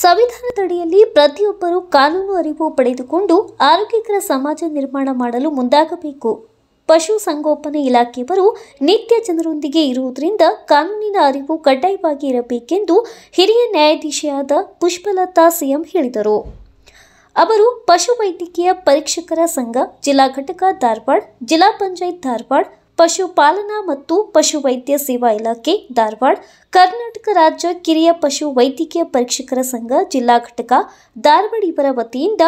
ಸಂವಿಧಾನದಡಿಯಲ್ಲಿ ಪ್ರತಿಯೊಬ್ಬರೂ ಕಾನೂನು ಅರಿವು ಪಡೆದುಕೊಂಡು ಆರೋಗ್ಯಕರ ಸಮಾಜ ನಿರ್ಮಾಣ ಮಾಡಲು ಮುಂದಾಗಬೇಕು ಪಶು ಸಂಗೋಪನೆ ಇಲಾಖೆಯವರು ನಿತ್ಯ ಜನರೊಂದಿಗೆ ಇರುವುದರಿಂದ ಕಾನೂನಿನ ಅರಿವು ಕಡ್ಡಾಯವಾಗಿ ಇರಬೇಕೆಂದು ಹಿರಿಯ ನ್ಯಾಯಾಧೀಶೆಯಾದ ಪುಷ್ಪಲತಾ ಸಿಎಂ ಹೇಳಿದರು ಅವರು ಪಶು ವೈದ್ಯಕೀಯ ಪರೀಕ್ಷಕರ ಸಂಘ ಜಿಲ್ಲಾ ಘಟಕ ಧಾರವಾಡ ಜಿಲ್ಲಾ ಪಂಚಾಯತ್ ಧಾರವಾಡ ಪಶುಪಾಲನಾ ಮತ್ತು ಪಶುವೈದ್ಯ ಸೇವಾ ಇಲಾಖೆ ಧಾರವಾಡ ಕರ್ನಾಟಕ ರಾಜ್ಯ ಕಿರಿಯ ಪಶು ವೈದ್ಯಕೀಯ ಪರೀಕ್ಷಕರ ಸಂಘ ಜಿಲ್ಲಾ ಘಟಕ ಧಾರವಾಡ ಇವರ ವತಿಯಿಂದ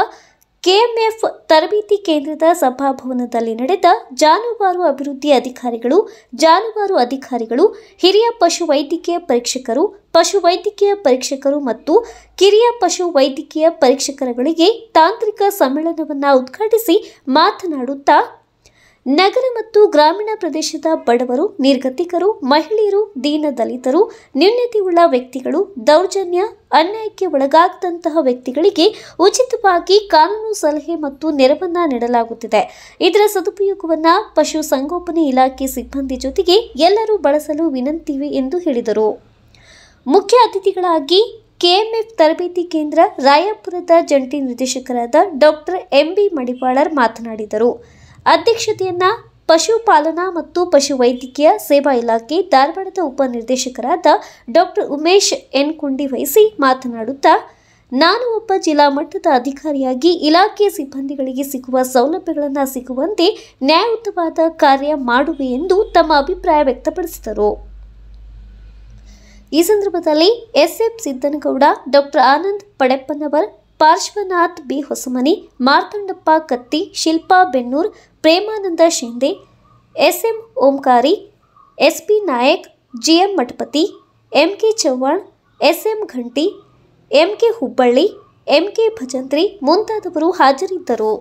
ಕೆಎಂಎಫ್ ತರಬೇತಿ ಕೇಂದ್ರದ ಸಭಾಭವನದಲ್ಲಿ ನಡೆದ ಜಾನುವಾರು ಅಭಿವೃದ್ಧಿ ಅಧಿಕಾರಿಗಳು ಜಾನುವಾರು ಅಧಿಕಾರಿಗಳು ಹಿರಿಯ ಪಶು ವೈದ್ಯಕೀಯ ಪರೀಕ್ಷಕರು ಪಶುವೈದ್ಯಕೀಯ ಪರೀಕ್ಷಕರು ಮತ್ತು ಕಿರಿಯ ಪಶು ವೈದ್ಯಕೀಯ ಪರೀಕ್ಷಕರುಗಳಿಗೆ ತಾಂತ್ರಿಕ ಸಮ್ಮೇಳನವನ್ನು ಉದ್ಘಾಟಿಸಿ ಮಾತನಾಡುತ್ತಾ ನಗರ ಮತ್ತು ಗ್ರಾಮೀಣ ಪ್ರದೇಶದ ಬಡವರು ನಿರ್ಗತಿಕರು ಮಹಿಳೆಯರು ದೀನ ದಲಿತರು ಉಳ್ಳ ವ್ಯಕ್ತಿಗಳು ದೌರ್ಜನ್ಯ ಅನ್ಯಾಯಕ್ಕೆ ಒಳಗಾಗದಂತಹ ವ್ಯಕ್ತಿಗಳಿಗೆ ಉಚಿತವಾಗಿ ಕಾನೂನು ಸಲಹೆ ಮತ್ತು ನೆರವನ್ನು ನೀಡಲಾಗುತ್ತಿದೆ ಇದರ ಸದುಪಯೋಗವನ್ನು ಪಶುಸಂಗೋಪನೆ ಇಲಾಖೆ ಸಿಬ್ಬಂದಿ ಜೊತೆಗೆ ಎಲ್ಲರೂ ಬಳಸಲು ವಿನಂತಿವೆ ಎಂದು ಹೇಳಿದರು ಮುಖ್ಯ ಅತಿಥಿಗಳಾಗಿ ಕೆಎಂಎಫ್ ತರಬೇತಿ ಕೇಂದ್ರ ರಾಯಪುರದ ಜಂಟಿ ನಿರ್ದೇಶಕರಾದ ಡಾಕ್ಟರ್ ಎಂಬಿ ಮಡಿವಾಳರ್ ಮಾತನಾಡಿದರು ಅಧ್ಯಕ್ಷತೆಯನ್ನು ಪಶುಪಾಲನಾ ಮತ್ತು ಪಶುವೈದ್ಯಕೀಯ ಸೇವಾ ಇಲಾಖೆ ಧಾರವಾಡದ ಉಪನಿರ್ದೇಶಕರಾದ ಡಾಕ್ಟರ್ ಉಮೇಶ್ ಎನ್ ಕುಂಡಿ ವಹಿಸಿ ಮಾತನಾಡುತ್ತಾ ನಾನು ಒಬ್ಬ ಜಿಲ್ಲಾ ಮಟ್ಟದ ಅಧಿಕಾರಿಯಾಗಿ ಇಲಾಖೆಯ ಸಿಬ್ಬಂದಿಗಳಿಗೆ ಸಿಗುವ ಸೌಲಭ್ಯಗಳನ್ನು ಸಿಗುವಂತೆ ನ್ಯಾಯಯುತವಾದ ಕಾರ್ಯ ಮಾಡುವೆ ಎಂದು ತಮ್ಮ ಅಭಿಪ್ರಾಯ ವ್ಯಕ್ತಪಡಿಸಿದರು ಈ ಸಂದರ್ಭದಲ್ಲಿ S F Siddanagouda doctor Anand Padeppanavar Parshwanath B Hosamani Martandappa Katti Shilpa Bennur Premananda Shinde M Omkari S S P Nayak G M Mathapati M K Chavan M Ghanti M K Hubballi M K Bhajantri ಮುಂತಾದವರು ಹಾಜರಿದ್ದರು